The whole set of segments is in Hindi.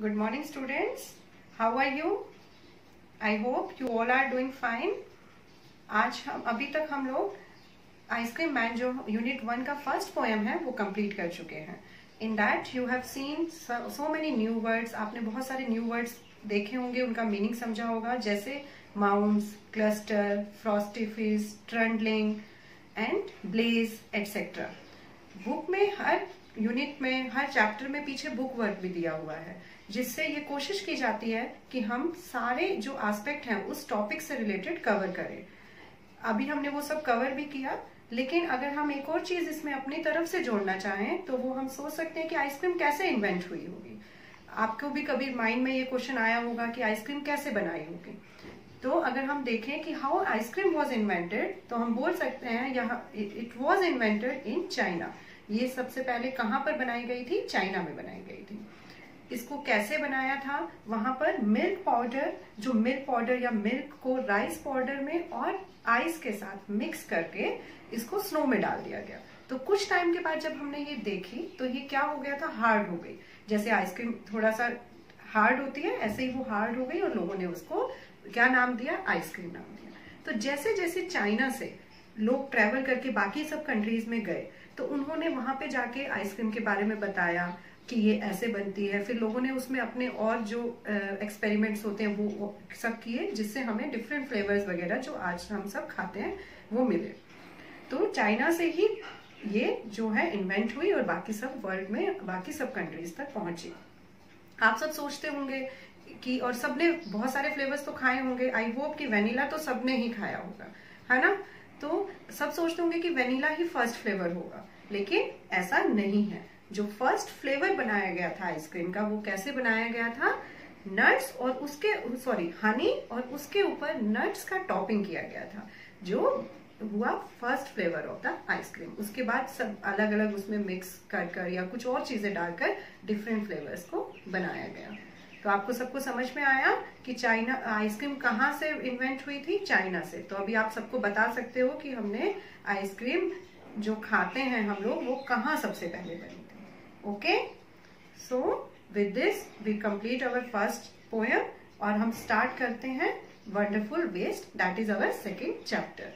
Good morning students how are you I hope you all are doing fine आज हम अभी तक हम लोग आइसक्रीम मैन जो यूनिट वन का फर्स्ट पोएम है वो कंप्लीट कर चुके हैं in that you have seen so many new words आपने बहुत सारे न्यू वर्ड्स देखे होंगे उनका मीनिंग समझा होगा जैसे माउंट्स क्लस्टर फ्रॉस्टिफिस trundling and blaze etcetera book में हर यूनिट में हर चैप्टर में पीछे बुक वर्क भी दिया हुआ है जिससे ये कोशिश की जाती है कि हम सारे जो एस्पेक्ट हैं उस टॉपिक से रिलेटेड कवर करें अभी हमने वो सब कवर भी किया लेकिन अगर हम एक और चीज इसमें अपनी तरफ से जोड़ना चाहें तो वो हम सोच सकते हैं कि आइसक्रीम कैसे इन्वेंट हुई होगी आपको भी कभी माइंड में ये क्वेश्चन आया होगा कि आइसक्रीम कैसे बनाई होगी तो अगर हम देखें कि हाउ आइसक्रीम वॉज इन्वेंटेड तो हम बोल सकते हैं यहाँ it was invented in China ये सबसे पहले कहाँ पर बनाई गई थी चाइना में बनाई गई थी इसको कैसे बनाया था वहां पर मिल्क पाउडर जो मिल्क पाउडर या मिल्क को राइस पाउडर में और आइस के साथ मिक्स करके इसको स्नो में डाल दिया गया तो कुछ टाइम के बाद जब हमने ये देखी तो ये क्या हो गया था हार्ड हो गई जैसे आइसक्रीम थोड़ा सा हार्ड होती है ऐसे ही वो हार्ड हो गई और लोगों ने उसको क्या नाम दिया आइसक्रीम नाम दिया तो जैसे जैसे चाइना से लोग ट्रेवल करके बाकी सब कंट्रीज में गए तो उन्होंने वहां पे जाके आइसक्रीम के बारे में बताया कि ये ऐसे बनती है फिर लोगों ने उसमें अपने और जो एक्सपेरिमेंट्स होते हैं वो, सब किए जिससे हमें डिफरेंट फ्लेवर्स वगैरह जो आज हम सब खाते हैं वो मिले तो चाइना से ही ये जो है इन्वेंट हुई और बाकी सब वर्ल्ड में बाकी सब कंट्रीज तक पहुंची आप सब सोचते होंगे कि और सबने बहुत सारे फ्लेवर्स तो खाए होंगे आई होप कि वेनिला तो सबने ही खाया होगा है ना तो सब सोचते होंगे कि वेनिला ही फर्स्ट फ्लेवर होगा लेकिन ऐसा नहीं है जो फर्स्ट फ्लेवर बनाया गया था आइसक्रीम का वो कैसे बनाया गया था नट्स और उसके सॉरी हनी और उसके ऊपर नट्स का टॉपिंग किया गया था जो हुआ first flavour of the ice cream उसके बाद सब अलग अलग उसमें मिक्स कर कर या कुछ और चीजें डालकर डिफरेंट फ्लेवर्स को बनाया गया तो आपको सबको समझ में आया कि चाइना आइसक्रीम कहाँ से इन्वेंट हुई थी चाइना से तो अभी आप सबको बता सकते हो कि हमने आइसक्रीम जो खाते हैं हम लोग वो कहाँ सबसे पहले बनी okay so with this we complete our first poem और हम स्टार्ट करते हैं wonderful waste that is our second chapter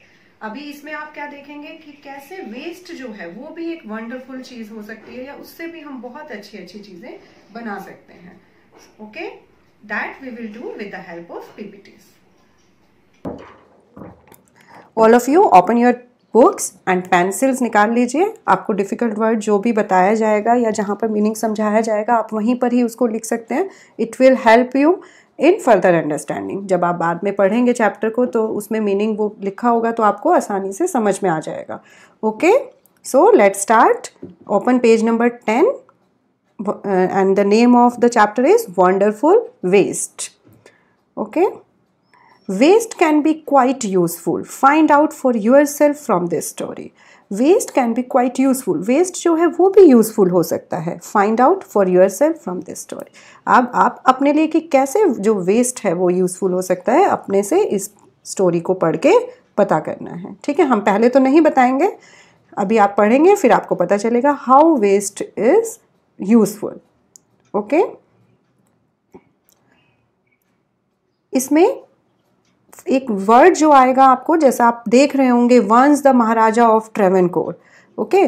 अभी इसमें आप क्या देखेंगे कि कैसे वेस्ट जो है वो भी एक वंडरफुल चीज हो सकती है या उससे भी हम बहुत अच्छी अच्छी चीजें बना सकते हैं okay that we will do with the help of PPTs all of you open your books and pencils निकाल लीजिए आपको डिफ़िकल्ट वर्ड जो भी बताया जाएगा या जहाँ पर मीनिंग समझाया जाएगा आप वहीं पर ही उसको लिख सकते हैं it will help you in further understanding जब आप बाद में पढ़ेंगे चैप्टर को तो उसमें मीनिंग वो लिखा होगा तो आपको आसानी से समझ में आ जाएगा okay so let start open page number ten and the name of the chapter is wonderful waste okay Waste can be quite useful. Find out for yourself from this story. Waste can be quite useful. Waste जो है वो भी useful हो सकता है Find out for yourself from this story. अब आप अपने लिए कि कैसे जो waste है वो useful हो सकता है अपने से इस स्टोरी को पढ़ के पता करना है ठीक है हम पहले तो नहीं बताएंगे अभी आप पढ़ेंगे फिर आपको पता चलेगा how waste is useful okay इसमें एक वर्ड जो आएगा आपको जैसा आप देख रहे होंगे once the maharaja of Travancore okay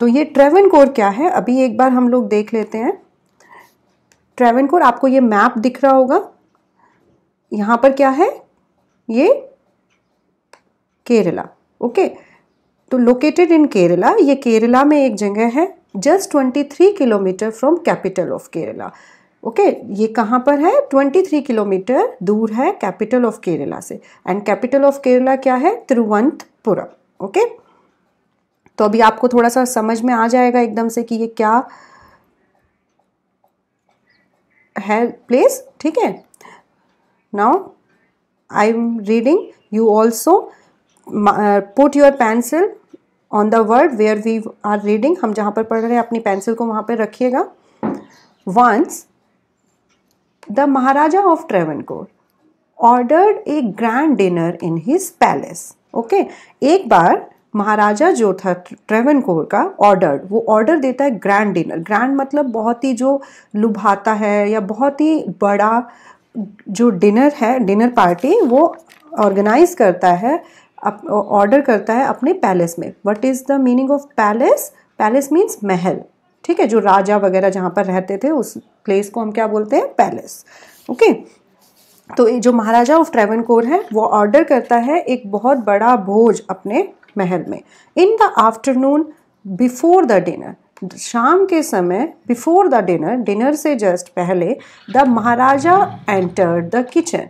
तो ये ट्रेवन कोर क्या है अभी एक बार हम लोग देख लेते हैं ट्रेवन कोर आपको ये मैप दिख रहा होगा यहाँ पर क्या है ये केरला ओके तो लोकेटेड इन केरला ये केरला में एक जगह है just 23 kilometre from capital of Kerala okay okay, ये कहाँ पर है 23 किलोमीटर दूर है कैपिटल ऑफ केरला से एंड कैपिटल ऑफ केरला क्या है तिरुवंतपुरम ओके okay? तो अभी आपको थोड़ा सा समझ में आ जाएगा एकदम से कि ये क्या है प्लेस ठीक है now I am reading you also put your pencil on the word where we are reading हम जहाँ पर पढ़ रहे हैं अपनी पेंसिल को वहाँ पर रखिएगा once maharaja of Travancore Travancore ordered a grand dinner in his palace okay एक बार महाराजा जो था ट्रेवन कोर का ऑर्डर वो ऑर्डर देता है ग्रैंड डिनर ग्रैंड मतलब बहुत ही जो लुभाता है या बहुत ही बड़ा जो डिनर है डिनर पार्टी वो ऑर्गेनाइज करता है ऑर्डर करता है अपने पैलेस में what is the meaning of palace palace means महल ठीक है जो राजा वगैरह जहाँ पर रहते थे उस प्लेस को हम क्या बोलते हैं पैलेस ओके तो जो महाराजा ऑफ कोर है वो ऑर्डर करता है एक बहुत बड़ा भोज अपने महल में in the afternoon before the dinner शाम के समय बिफोर द डिनर डिनर से जस्ट पहले the maharaja enter the kitchen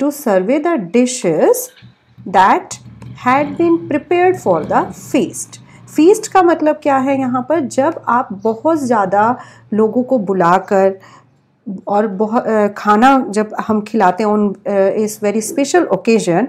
to survey the dishes that had been prepared for the feast feast का मतलब क्या है यहाँ पर जब आप बहुत ज़्यादा लोगों को बुलाकर और बहुत खाना जब हम खिलाते हैं उन इस वेरी स्पेशल ओकेजन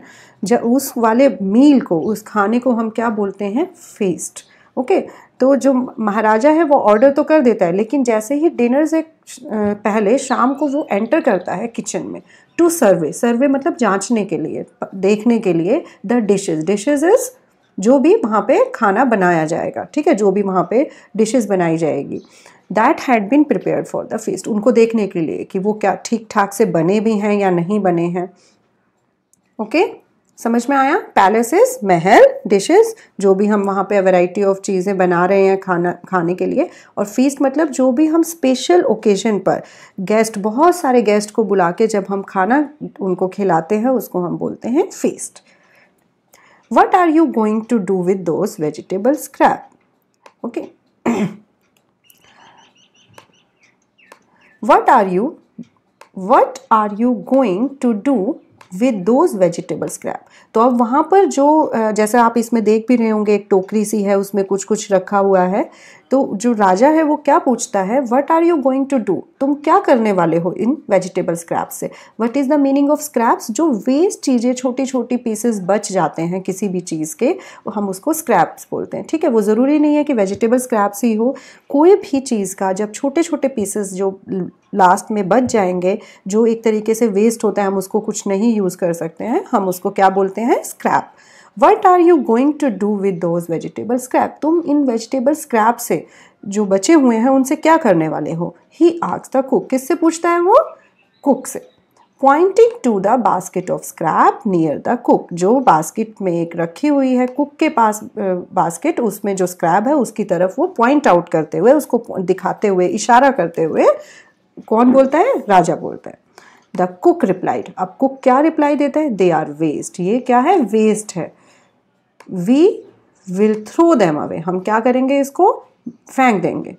जब उस वाले मील को उस खाने को हम क्या बोलते हैं फेस्ट ओके तो जो महाराजा है वो ऑर्डर तो कर देता है लेकिन जैसे ही डिनर से पहले शाम को वो एंटर करता है किचन में टू सर्वे सर्वे मतलब जांचने के लिए देखने के लिए द डिशेज डिशेज इज़ जो भी वहाँ पे खाना बनाया जाएगा ठीक है जो भी वहाँ पे डिशेस बनाई जाएगी that had been prepare for the feast उनको देखने के लिए कि वो क्या ठीक ठाक से बने भी हैं या नहीं बने हैं ओके okay? समझ में आया पैलेसेस महल डिशेस जो भी हम वहाँ पे वैरायटी ऑफ चीज़ें बना रहे हैं खाना खाने के लिए और फीस मतलब जो भी हम स्पेशल ओकेजन पर गेस्ट बहुत सारे गेस्ट को बुला के जब हम खाना उनको खिलाते हैं उसको हम बोलते हैं feast what are you going to do with those vegetable scrap okay what are you what are you going to do with those vegetable scrap तो अब वहाँ पर जो जैसे आप इसमें देख भी रहे होंगे एक टोकरी सी है उसमें कुछ कुछ रखा हुआ है तो जो राजा है वो क्या पूछता है what are you going to do तुम क्या करने वाले हो इन वेजिटेबल स्क्रैप्स से what is the meaning of scraps जो वेस्ट चीज़ें छोटी छोटी पीसेस बच जाते हैं किसी भी चीज़ के हम उसको स्क्रैप्स बोलते हैं ठीक है वो ज़रूरी नहीं है कि वेजिटेबल स्क्रैप्स ही हो कोई भी चीज़ का जब छोटे छोटे पीसेस जो लास्ट में बच जाएंगे जो एक तरीके से वेस्ट होता है हम उसको कुछ नहीं यूज़ कर सकते हैं हम उसको क्या बोलते हैं scrap what are you going to do with those vegetable scrap तुम इन वेजिटेबल स्क्रैप से जो बचे हुए हैं उनसे क्या करने वाले हो ही आग द कुक किससे पूछता है वो कुक से pointing to the basket of scrap near the cook जो बास्केट में एक रखी हुई है कुक के पास बास्केट उसमें जो स्क्रैप है उसकी तरफ वो पॉइंट आउट करते हुए उसको दिखाते हुए इशारा करते हुए कौन बोलता है राजा बोलता है द कुक रिप्लाइड अब कुक क्या रिप्लाई देता है दे आर वेस्ट ये क्या है वेस्ट है we will throw them away हम क्या करेंगे इसको फेंक देंगे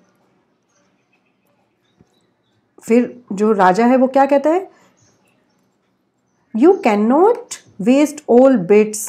फिर जो राजा है वो क्या कहता है you can not waste all bits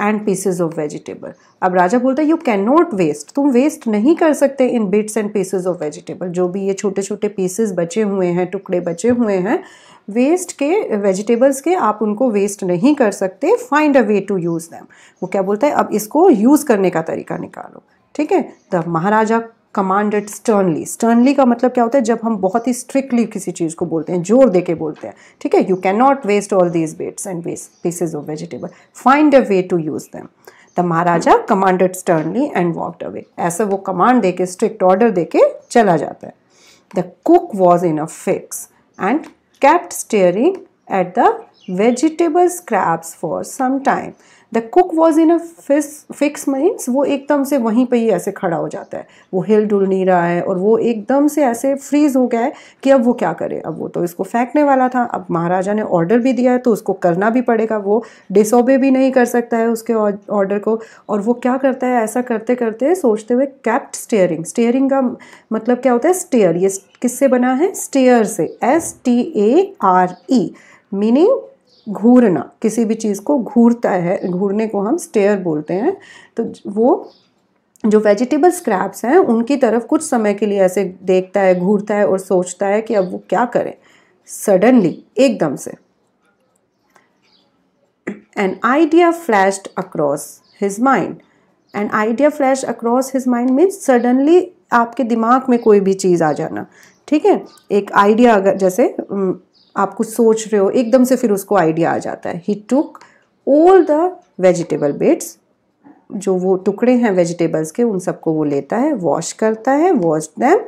and pieces of vegetable अब राजा बोलता है यू कैन नॉट वेस्ट तुम वेस्ट नहीं कर सकते इन bits and pieces of vegetable जो भी ये छोटे छोटे पीसेज बचे हुए हैं टुकड़े बचे हुए हैं वेस्ट के वेजिटेबल्स के आप उनको वेस्ट नहीं कर सकते find a way to use them वो क्या बोलता है अब इसको यूज़ करने का तरीका निकालो ठीक है तब महाराजा कमांडेड स्टर्नली स्टर्नली का मतलब क्या होता है जब हम बहुत ही स्ट्रिक्टली किसी चीज़ को बोलते हैं जोर दे के बोलते हैं ठीक है you can not waste all these bits and pieces of vegetable find a way to use them the maharaja commanded sternly and walked away ऐसा वो कमांड दे के स्ट्रिक्ट ऑर्डर दे के चला जाता है the cook was in a fix and kept staring at the vegetable scraps for some time the cook was in a fix fix means वो एकदम से वहीं पे ही ऐसे खड़ा हो जाता है वो हिल डुल नहीं रहा है और वो एकदम से ऐसे फ्रीज हो गया है कि अब वो क्या करे अब वो तो इसको फेंकने वाला था अब महाराजा ने ऑर्डर भी दिया है तो उसको करना भी पड़ेगा वो डिसोबे भी नहीं कर सकता है उसके ऑर्डर को और वो क्या करता है ऐसा करते करते सोचते हुए कैप्ट स्टेयरिंग स्टेयरिंग का मतलब क्या होता है स्टेयर ये किससे बना है स्टेयर से S T A R E meaning घूरना किसी भी चीज़ को घूरता है घूरने को हम स्टेयर बोलते हैं तो वो जो वेजिटेबल स्क्रैप्स हैं उनकी तरफ कुछ समय के लिए ऐसे देखता है घूरता है और सोचता है कि अब वो क्या करें सडनली एकदम से an idea flashed across his mind an idea flash across his mind means suddenly आपके दिमाग में कोई भी चीज़ आ जाना ठीक है एक आइडिया अगर जैसे आप कुछ सोच रहे हो एकदम से फिर उसको आइडिया आ जाता है he took all the vegetable bits जो वो टुकड़े हैं वेजिटेबल्स के उन सबको वो लेता है वॉश करता है wash them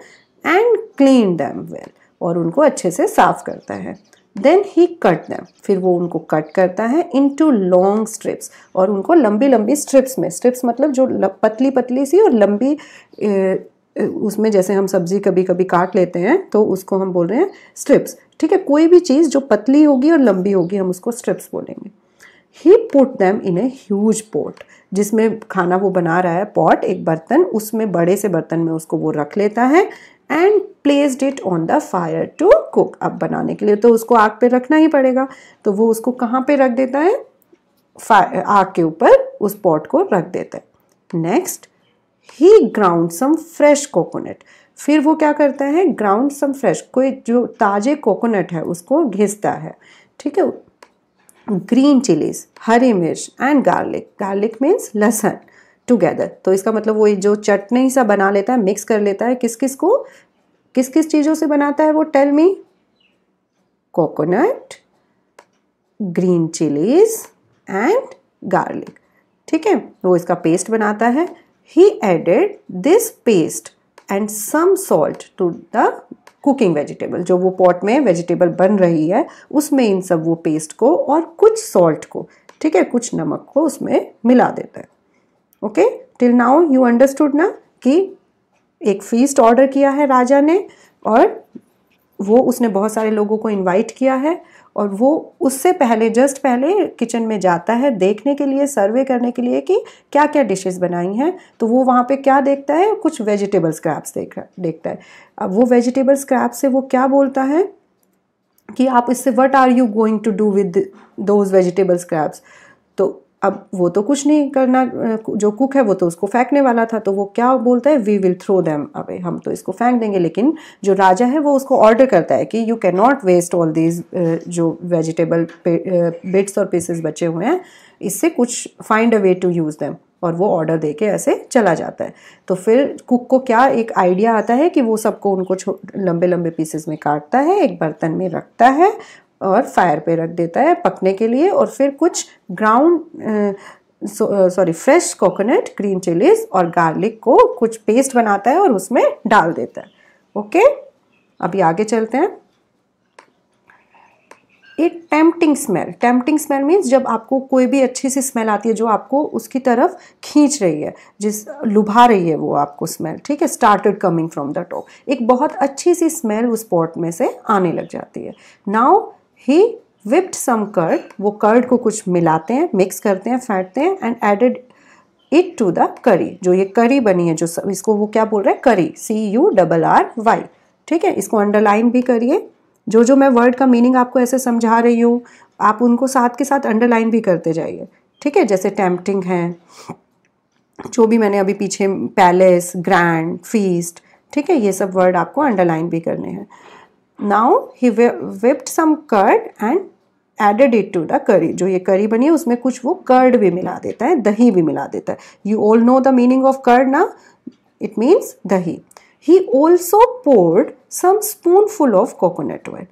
and clean them well और उनको अच्छे से साफ करता है देन ही कट दैम फिर वो उनको कट करता है इन टू लॉन्ग स्ट्रिप्स और उनको लंबी लंबी स्ट्रिप्स में स्ट्रिप्स मतलब जो पतली पतली सी और लंबी उसमें जैसे हम सब्जी कभी कभी काट लेते हैं तो उसको हम बोल रहे हैं स्ट्रिप्स ठीक है कोई भी चीज़ जो पतली होगी और लंबी होगी हम उसको स्ट्रिप्स बोलेंगे he put them in a huge pot जिसमें खाना वो बना रहा है पॉट एक बर्तन उसमें बड़े से बर्तन में उसको वो रख लेता है and placed it on the fire to cook अब बनाने के लिए तो उसको आग पे रखना ही पड़ेगा तो वो उसको कहाँ पे रख देता है आग के ऊपर उस पॉट को रख देता है next he ground some fresh coconut फिर वो क्या करता है ग्राउंड सम फ्रेश कोई जो ताज़े कोकोनट है उसको घिसता है ठीक है ग्रीन चिलीज हरी मिर्च एंड गार्लिक गार्लिक मीन्स लहसन टुगेदर तो इसका मतलब वो जो चटनी सा बना लेता है मिक्स कर लेता है किस किस को किस किस चीज़ों से बनाता है वो tell me coconut green chillies and garlic ठीक है वो इसका पेस्ट बनाता है He added this paste and some salt to the cooking vegetable जो वो पॉट में वेजिटेबल बन रही है उसमें इन सब वो पेस्ट को और कुछ सॉल्ट को ठीक है कुछ नमक को उसमें मिला देता है okay till now you understood ना कि एक फीस्ट ऑर्डर किया है राजा ने और वो उसने बहुत सारे लोगों को इनवाइट किया है और वो उससे पहले जस्ट पहले किचन में जाता है देखने के लिए सर्वे करने के लिए कि क्या क्या डिशेस बनाई हैं तो वो वहाँ पे क्या देखता है कुछ वेजिटेबल स्क्रैप्स देख देखता है अब वो वेजिटेबल स्क्रैप से वो क्या बोलता है कि आप इससे what are you going to do with those vegetable scraps तो अब वो तो कुछ नहीं करना जो कुक है वो तो उसको फेंकने वाला था तो वो क्या बोलता है we will throw them away हम तो इसको फेंक देंगे लेकिन जो राजा है वो उसको ऑर्डर करता है कि you can not waste all these जो वेजिटेबल बिट्स और पीसेस बचे हुए हैं इससे कुछ find a way to use them और वो ऑर्डर दे के ऐसे चला जाता है तो फिर कुक को क्या एक आइडिया आता है कि वो सबको उनको लंबे लंबे पीसेस में काटता है एक बर्तन में रखता है और फायर पे रख देता है पकने के लिए और फिर कुछ ground sorry fresh coconut green chillies और गार्लिक को कुछ पेस्ट बनाता है और उसमें डाल देता है ओके अभी आगे चलते हैं एक tempting smell tempting smell means जब आपको कोई भी अच्छी सी स्मेल आती है जो आपको उसकी तरफ खींच रही है जिस लुभा रही है वो आपको स्मेल ठीक है started coming from the top एक बहुत अच्छी सी स्मेल उस पॉट में से आने लग जाती है now he whipped some curd वो कर्ड को कुछ मिलाते हैं मिक्स करते हैं फेंटते हैं and added it to the curry जो ये करी बनी है जो सब, इसको वो क्या बोल रहे हैं curry C U double R Y ठीक है इसको अंडरलाइन भी करिए जो जो मैं वर्ड का मीनिंग आपको ऐसे समझा रही हूँ आप उनको साथ के साथ अंडरलाइन भी करते जाइए ठीक है जैसे टेम्पटिंग है जो भी मैंने अभी पीछे पैलेस ग्रैंड फीस्ट ठीक है ये सब वर्ड आपको अंडरलाइन भी करने हैं now he whipped some curd and added it to the curry जो ये करी बनी है उसमें कुछ वो कर्ड भी मिला देता है दही भी मिला देता है you all know the meaning of curd ना इट मीन्स दही he also poured some spoonful of coconut oil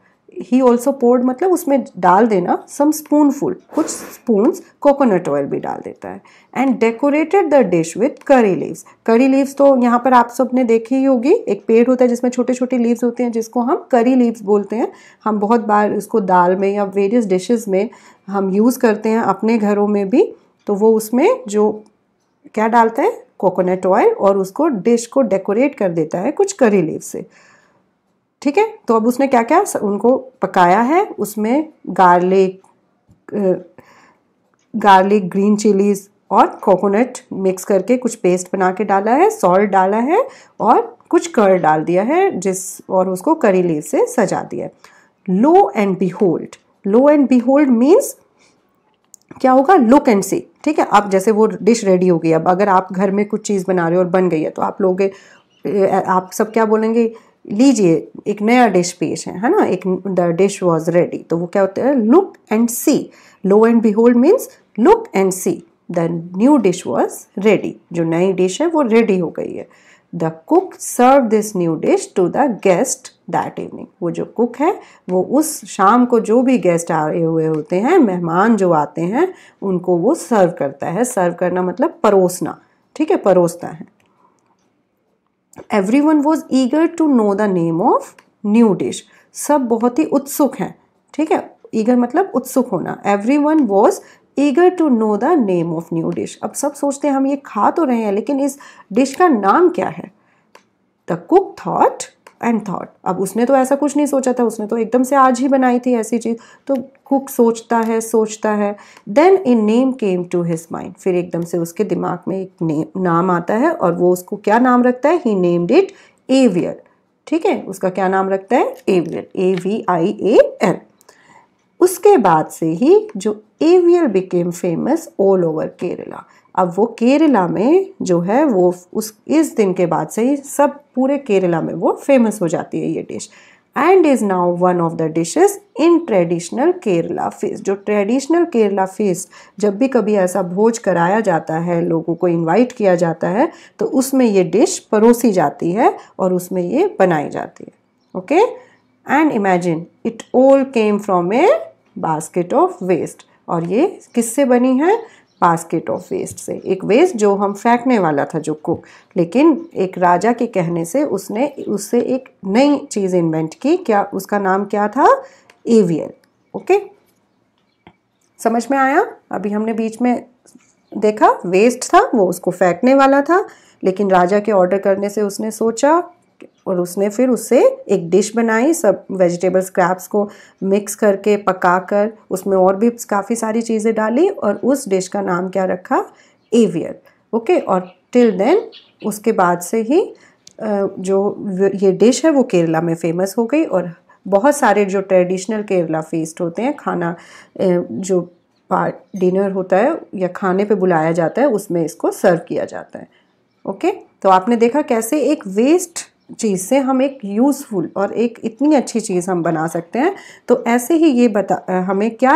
he also poured मतलब उसमें डाल देना सम स्पून फुल कुछ स्पून कोकोनट ऑयल भी डाल देता है and decorated the dish with curry leaves curry leaves तो यहाँ पर आप सब ने देखी ही होगी एक पेड़ होता है जिसमें छोटे छोटे लीव्स होते हैं जिसको हम करी लीव्स बोलते हैं हम बहुत बार इसको दाल में या वेरियस डिशेज़ में हम यूज़ करते हैं अपने घरों में भी तो वो उसमें जो क्या डालता है कोकोनट ऑयल और उसको डिश को डेकोरेट कर देता है कुछ करी लीव से ठीक है तो अब उसने क्या क्या उनको पकाया है उसमें गार्लिक गार्लिक ग्रीन चिलीज़ और कोकोनट मिक्स करके कुछ पेस्ट बना के डाला है सॉल्ट डाला है और कुछ कर डाल दिया है जिस और उसको करी लीव से सजा दिया है lo and behold lo and behold means क्या होगा लुक एंड सी ठीक है अब जैसे वो डिश रेडी हो गई अब अगर आप घर में कुछ चीज़ बना रहे हो और बन गई है तो आप लोगे आप सब क्या बोलेंगे लीजिए एक नया डिश पेश है है ना एक द डिश वॉज रेडी तो वो क्या होता है look and see lo and behold means look and see the new dish was ready जो नई डिश है वो रेडी हो गई है the cook serve this new dish to the guest that evening वो जो कुक है वो उस शाम को जो भी गेस्ट आए हुए होते हैं मेहमान जो आते हैं उनको वो सर्व करता है सर्व करना मतलब परोसना ठीक है परोसता है everyone was eager to know the name of new dish सब बहुत ही उत्सुक हैं ठीक है ईगर मतलब उत्सुक होना everyone was eager to know the name of new dish अब सब सोचते हैं हम ये खा तो रहे हैं लेकिन इस डिश का नाम क्या है the cook thought and thought अब उसने तो ऐसा कुछ नहीं सोचा था उसने तो एकदम से आज ही बनाई थी ऐसी चीज़ तो कुक सोचता है सोचता है then a name came to his mind फिर एकदम से उसके दिमाग में एक नेम नाम आता है और वो उसको क्या नाम रखता है ही नेम्ड इट एवियर ठीक है उसका क्या नाम रखता है एवियर A V I A L उसके बाद से ही जो avial became famous all over Kerala अब वो केरला में जो है वो उस इस दिन के बाद से ही सब पूरे केरला में वो फेमस हो जाती है ये dish and is now one of the dishes in traditional Kerala feast जो ट्रेडिशनल केरला फेस्ट जब भी कभी ऐसा भोज कराया जाता है लोगों को इनवाइट किया जाता है तो उसमें ये डिश परोसी जाती है और उसमें ये बनाई जाती है okay and imagine it all came from a basket of waste और ये किससे बनी है बास्केट ऑफ वेस्ट से एक वेस्ट जो हम फेंकने वाला था जो कुक लेकिन एक राजा के कहने से उसने उससे एक नई चीज़ इन्वेंट की क्या उसका नाम क्या था एवियल ओके समझ में आया अभी हमने बीच में देखा वेस्ट था वो उसको फेंकने वाला था लेकिन राजा के ऑर्डर करने से उसने सोचा और उसने फिर उससे एक डिश बनाई सब वेजिटेबल स्क्रैप्स को मिक्स करके पका कर उसमें और भी काफ़ी सारी चीज़ें डाली और उस डिश का नाम क्या रखा एवियर ओके और टिल देन उसके बाद से ही जो ये डिश है वो केरला में फेमस हो गई और बहुत सारे जो ट्रेडिशनल केरला फेस्ट होते हैं खाना जो डिनर होता है या खाने पे बुलाया जाता है उसमें इसको सर्व किया जाता है ओके तो आपने देखा कैसे एक वेस्ट चीज़ से हम एक यूज़फुल और एक इतनी अच्छी चीज़ हम बना सकते हैं तो ऐसे ही ये बता हमें क्या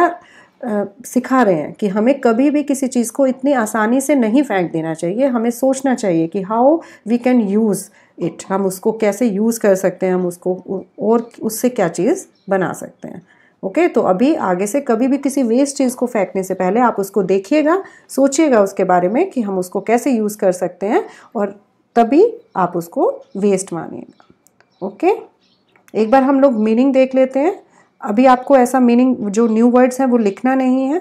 आ, सिखा रहे हैं कि हमें कभी भी किसी चीज़ को इतनी आसानी से नहीं फेंक देना चाहिए हमें सोचना चाहिए कि how we can use it हम उसको कैसे यूज़ कर सकते हैं हम उसको और उससे क्या चीज़ बना सकते हैं ओके okay, तो अभी आगे से कभी भी किसी वेस्ट चीज़ को फेंकने से पहले आप उसको देखिएगा सोचिएगा उसके बारे में कि हम उसको कैसे यूज़ कर सकते हैं और तभी आप उसको वेस्ट मानिएगा ओके एक बार हम लोग मीनिंग देख लेते हैं अभी आपको ऐसा मीनिंग जो न्यू वर्ड्स हैं वो लिखना नहीं है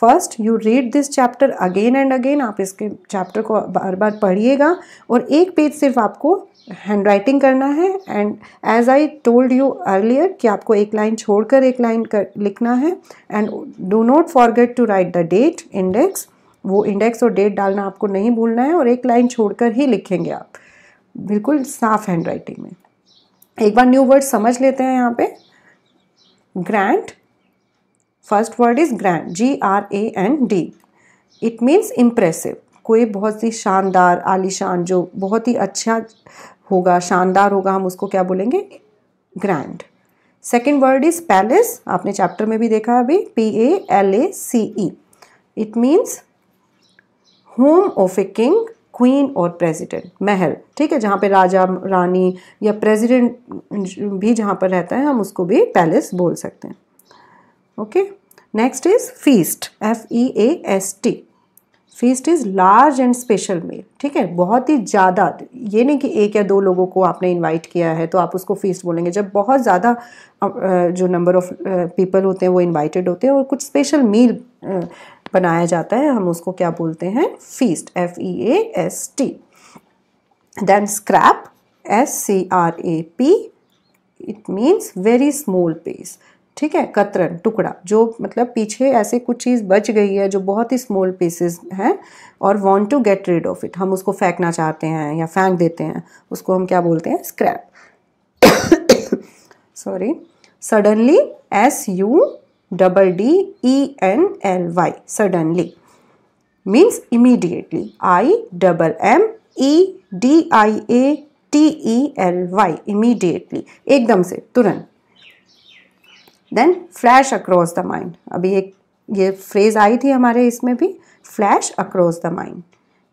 first you read this chapter again and again आप इसके चैप्टर को बार बार पढ़िएगा और एक पेज सिर्फ आपको हैंड राइटिंग करना है and as I told you earlier कि आपको एक लाइन छोड़कर एक लाइन कर लिखना है and do not forget to write the date index वो इंडेक्स और डेट डालना आपको नहीं भूलना है और एक लाइन छोड़कर ही लिखेंगे आप बिल्कुल साफ हैंड राइटिंग में एक बार न्यू वर्ड समझ लेते हैं यहाँ पे grand first word is grand G R A N D it means impressive कोई बहुत ही शानदार आलिशान जो बहुत ही अच्छा होगा शानदार होगा हम उसको क्या बोलेंगे grand second word is palace आपने चैप्टर में भी देखा अभी P A L A C E it means home of a king queen और प्रेसिडेंट महल ठीक है जहाँ पे राजा रानी या प्रेसिडेंट भी जहाँ पर रहता है हम उसको भी पैलेस बोल सकते हैं okay next is feast F E A S T feast is large and special meal ठीक है बहुत ही ज़्यादा ये नहीं कि एक या दो लोगों को आपने इनवाइट किया है तो आप उसको फीस्ट बोलेंगे जब बहुत ज़्यादा जो नंबर ऑफ़ पीपल होते हैं वो इनवाइटेड होते हैं और कुछ स्पेशल मील बनाया जाता है हम उसको क्या बोलते हैं feast F E A S T then scrap S C R A P it means very small piece ठीक है कतरन टुकड़ा जो मतलब पीछे ऐसे कुछ चीज़ बच गई है जो बहुत ही स्मॉल पीसेस हैं और want to get rid of it हम उसको फेंकना चाहते हैं या फेंक देते हैं उसको हम क्या बोलते हैं scrap sorry suddenly S U double D E N L Y suddenly means immediately I double M E D I A T E L Y immediately एकदम से तुरंत then flash across the mind अभी एक ये फ्रेज आई थी हमारे इसमें भी flash across the mind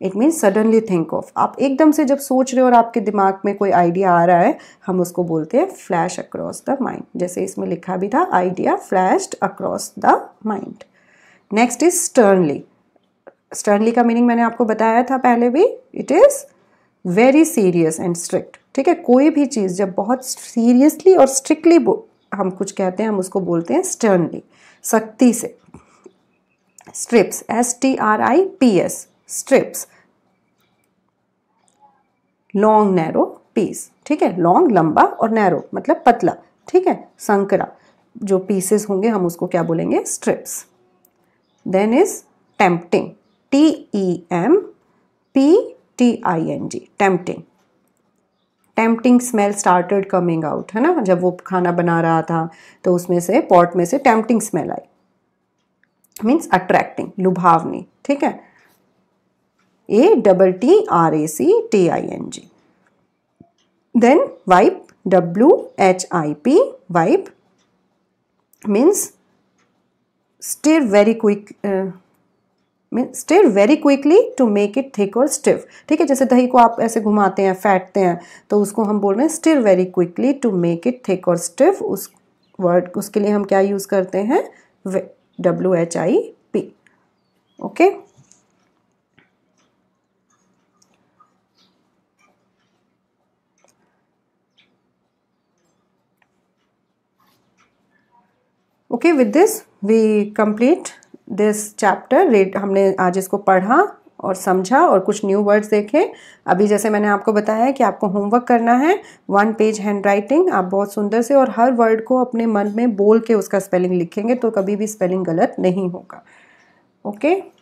it means suddenly think of आप एकदम से जब सोच रहे हो और आपके दिमाग में कोई आइडिया आ रहा है हम उसको बोलते हैं फ्लैश अक्रॉस द माइंड जैसे इसमें लिखा भी था idea flashed across the mind next is sternly sternly का मीनिंग मैंने आपको बताया था पहले भी it is very serious and strict ठीक है कोई भी चीज़ जब बहुत सीरियसली और स्ट्रिक्टली हम कुछ कहते हैं हम उसको बोलते हैं स्टर्नली सख्ती से strips S T R I P S strips long narrow piece ठीक है लॉन्ग लंबा और नैरो मतलब पतला ठीक है संकरा जो पीसेस होंगे हम उसको क्या बोलेंगे strips then is tempting T E M P T I N G tempting tempting smell started coming out है ना जब वो खाना बना रहा था तो उसमें से पॉट में से tempting smell I means attracting लुभावनी ठीक है A double T R A C T I N G. Then wipe W H I P wipe means stir very quick uh, stir very quickly to make it thick और स्टिफ ठीक है जैसे दही को आप ऐसे घुमाते हैं फैटते हैं तो उसको हम बोल रहे हैं stir very quickly to make it thick और स्टिफ उस वर्ड उसके लिए हम क्या यूज़ करते हैं W H I P okay okay with this we complete this chapter read हमने आज इसको पढ़ा और समझा और कुछ न्यू वर्ड्स देखे अभी जैसे मैंने आपको बताया कि आपको होमवर्क करना है वन पेज हैंड राइटिंग आप बहुत सुंदर से और हर वर्ड को अपने मन में बोल के उसका स्पेलिंग लिखेंगे तो कभी भी स्पेलिंग गलत नहीं होगा ओके okay?